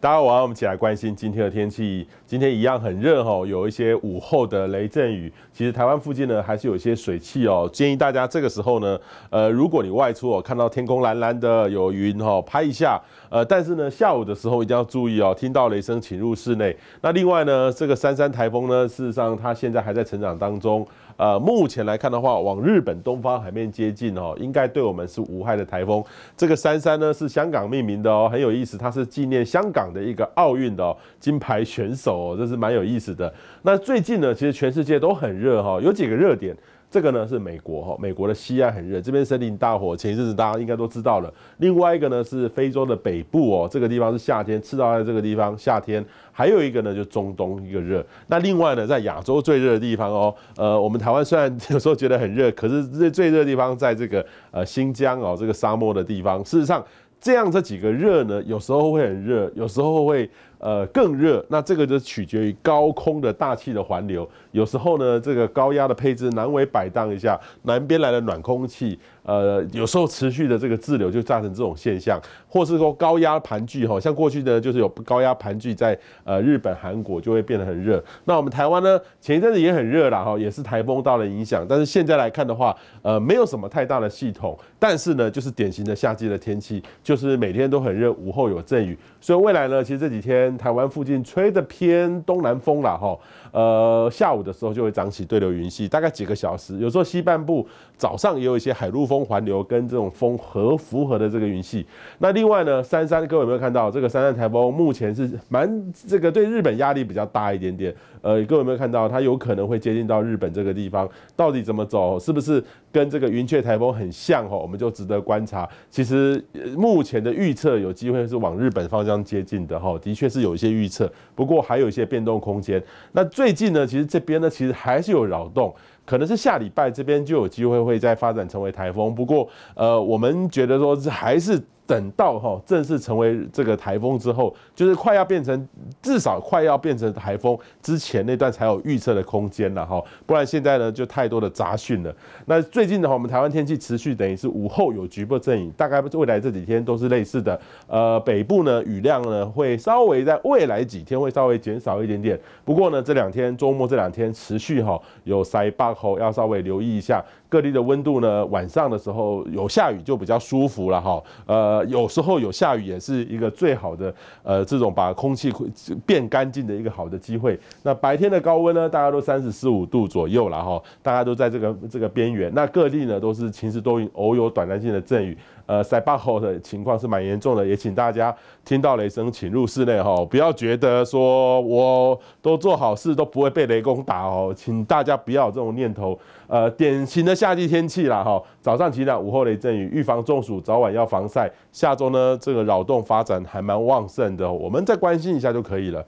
大家好，我们一起来关心今天的天气。今天一样很热哦，有一些午后的雷阵雨。其实台湾附近呢，还是有一些水汽哦。建议大家这个时候呢，呃，如果你外出哦，看到天空蓝蓝的有云哈，拍一下。呃，但是呢，下午的时候一定要注意哦，听到雷声请入室内。那另外呢，这个三三台风呢，事实上它现在还在成长当中。呃，目前来看的话，往日本东方海面接近哦，应该对我们是无害的台风。这个三三呢，是香港命名的哦，很有意思，它是纪念香港。的一个奥运的金牌选手，这是蛮有意思的。那最近呢，其实全世界都很热哈，有几个热点。这个呢是美国哈，美国的西岸很热，这边森林大火，前一阵子大家应该都知道了。另外一个呢是非洲的北部哦，这个地方是夏天，赤道在这个地方夏天。还有一个呢就中东一个热。那另外呢，在亚洲最热的地方哦，呃，我们台湾虽然有时候觉得很热，可是最最热地方在这个呃新疆哦，这个沙漠的地方，事实上。这样这几个热呢，有时候会很热，有时候会。呃，更热，那这个就取决于高空的大气的环流，有时候呢，这个高压的配置南为摆荡一下，南边来的暖空气，呃，有时候持续的这个滞留就造成这种现象，或是说高压盘踞哈，像过去的就是有高压盘踞在呃日本、韩国就会变得很热，那我们台湾呢前一阵子也很热啦，哈，也是台风到了影响，但是现在来看的话，呃，没有什么太大的系统，但是呢，就是典型的夏季的天气，就是每天都很热，午后有阵雨，所以未来呢，其实这几天。台湾附近吹的偏东南风了哈，呃，下午的时候就会长起对流云系，大概几个小时。有时候西半部早上也有一些海陆风环流跟这种风合符合的这个云系。那另外呢，三三各位有没有看到这个三三台风目前是蛮这个对日本压力比较大一点点？呃，各位有没有看到它有可能会接近到日本这个地方？到底怎么走？是不是跟这个云雀台风很像？哈，我们就值得观察。其实目前的预测有机会是往日本方向接近的哈，的确是。有一些预测，不过还有一些变动空间。那最近呢，其实这边呢，其实还是有扰动。可能是下礼拜这边就有机会会再发展成为台风，不过呃，我们觉得说是还是等到哈正式成为这个台风之后，就是快要变成至少快要变成台风之前那段才有预测的空间了哈，不然现在呢就太多的杂讯了。那最近的话，我们台湾天气持续等于是午后有局部阵雨，大概未来这几天都是类似的。呃，北部呢雨量呢会稍微在未来几天会稍微减少一点点，不过呢这两天周末这两天持续哈有塞巴。吼要稍微留意一下各地的温度呢，晚上的时候有下雨就比较舒服了哈。呃，有时候有下雨也是一个最好的呃，这种把空气变干净的一个好的机会。那白天的高温呢，大家都三十四五度左右了哈，大家都在这个这个边缘。那各地呢都是晴时多云，偶有短暂性的阵雨。呃，塞巴后的情况是蛮严重的，也请大家听到雷声请入室内哈，不要觉得说我都做好事都不会被雷公打哦，请大家不要这种。念头，呃，典型的夏季天气啦，哈，早上晴朗，午后雷阵雨，预防中暑，早晚要防晒。下周呢，这个扰动发展还蛮旺盛的，我们再关心一下就可以了。